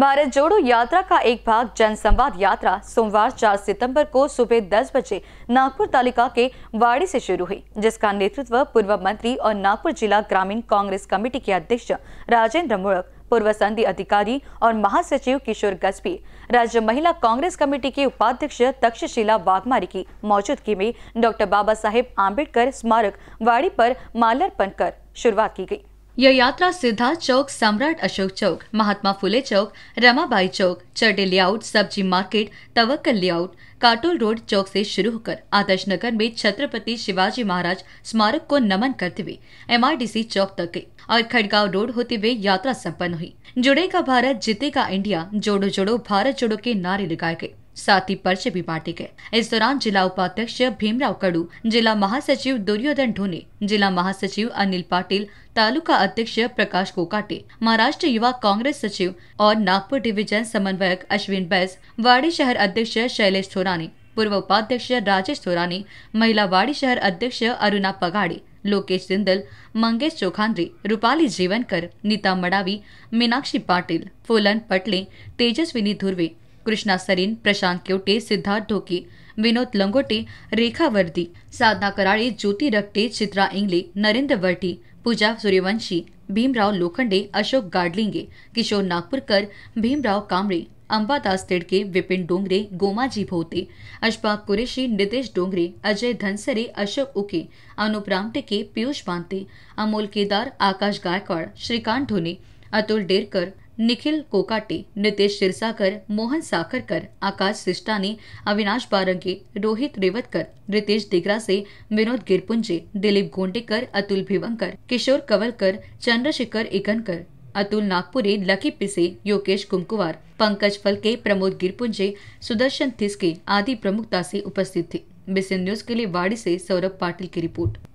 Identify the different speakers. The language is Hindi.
Speaker 1: भारत जोड़ो यात्रा का एक भाग जनसंवाद यात्रा सोमवार 4 सितंबर को सुबह 10 बजे नागपुर तालिका के वाड़ी से शुरू हुई जिसका नेतृत्व पूर्व मंत्री और नागपुर जिला ग्रामीण कांग्रेस कमेटी के अध्यक्ष राजेंद्र मुड़क पूर्व संधि अधिकारी और महासचिव किशोर गजबी राज्य महिला कांग्रेस कमेटी के उपाध्यक्ष तक्षशिला वाघमारी की मौजूदगी में डॉक्टर बाबा साहेब आम्बेडकर स्मारक वाड़ी पर माल्यार्पण कर शुरुआत की गई यह यात्रा Siddharth Chowk Samrat Ashok Chowk Mahatma Phule Chowk Ramabai Chowk Charde layout Sabzi market Tawakkal layout Katol road Chowk से शुरू होकर आदर्श नगर में छत्रपति शिवाजी महाराज स्मारक को नमन करते हुए एमआरडीसी चौक तक गई और खड़गांव रोड होते हुए यात्रा सम्पन्न हुई जुड़ेगा भारत जीतेगा इंडिया जोड़ो जोड़ो भारत जोड़ो के नारे लगाए गए साथ ही पर्चे भी बांटे गए इस दौरान जिला उपाध्यक्ष भीमराव कड़ू जिला महासचिव दुर्योधन ढोने जिला महासचिव अनिल पाटिल तालुका अध्यक्ष प्रकाश कोकाटे महाराष्ट्र युवा कांग्रेस सचिव और नागपुर डिवीजन समन्वयक अश्विन बैस वाड़ी शहर अध्यक्ष शैलेश थोरानी पूर्व उपाध्यक्ष राजेश थोरानी महिला वाड़ी शहर अध्यक्ष अरुणा पगाड़े लोकेश सिंदल मंगेश चौखांद्री रूपाली जीवनकर नीता मडावी मीनाक्षी पाटिल फोलन पटले तेजस्विनी धुर्वे कृष्णा सरीन प्रशांत केवटे सिद्धार्थ ढोके विनोद लंगोटे रेखा वर्दी साधना कराळे ज्योती रक्टे चित्रा इंगले नरेंद्र वर्टी पूजा सूर्यवंशी भीमराव लोखंडे अशोक गाडलिंगे किशोर नागपुरकर भीमराव कांबळे अंबादास तिडके विपिन डोंगरे गोमाजी भोते अशफा कुरेशी नितेश डोंगरे अजय धनसरे अशोक उके अनुप रामटेके पीयूष बांते अमोल केदार आकाश गायकवाड़ श्रीकांत धोने अतुल डेरकर निखिल कोकाटे नितेश सिरसाकर मोहन साखरकर आकाश सिस्टानी अविनाश बारंगे रोहित रेवतकर रितेश दिगरा से विनोद गिरपुंजे दिलीप गोंडेकर अतुल भिवंकर किशोर कवलकर चंद्रशेखर इकनकर अतुल नागपुरे लकी पिसे योगेश कुमकुवार पंकज फलके प्रमोद गिरपुंजे सुदर्शन थिस्के आदि प्रमुखता से उपस्थित थे बिसेन न्यूज के लिए वाड़ी से सौरभ पाटिल की रिपोर्ट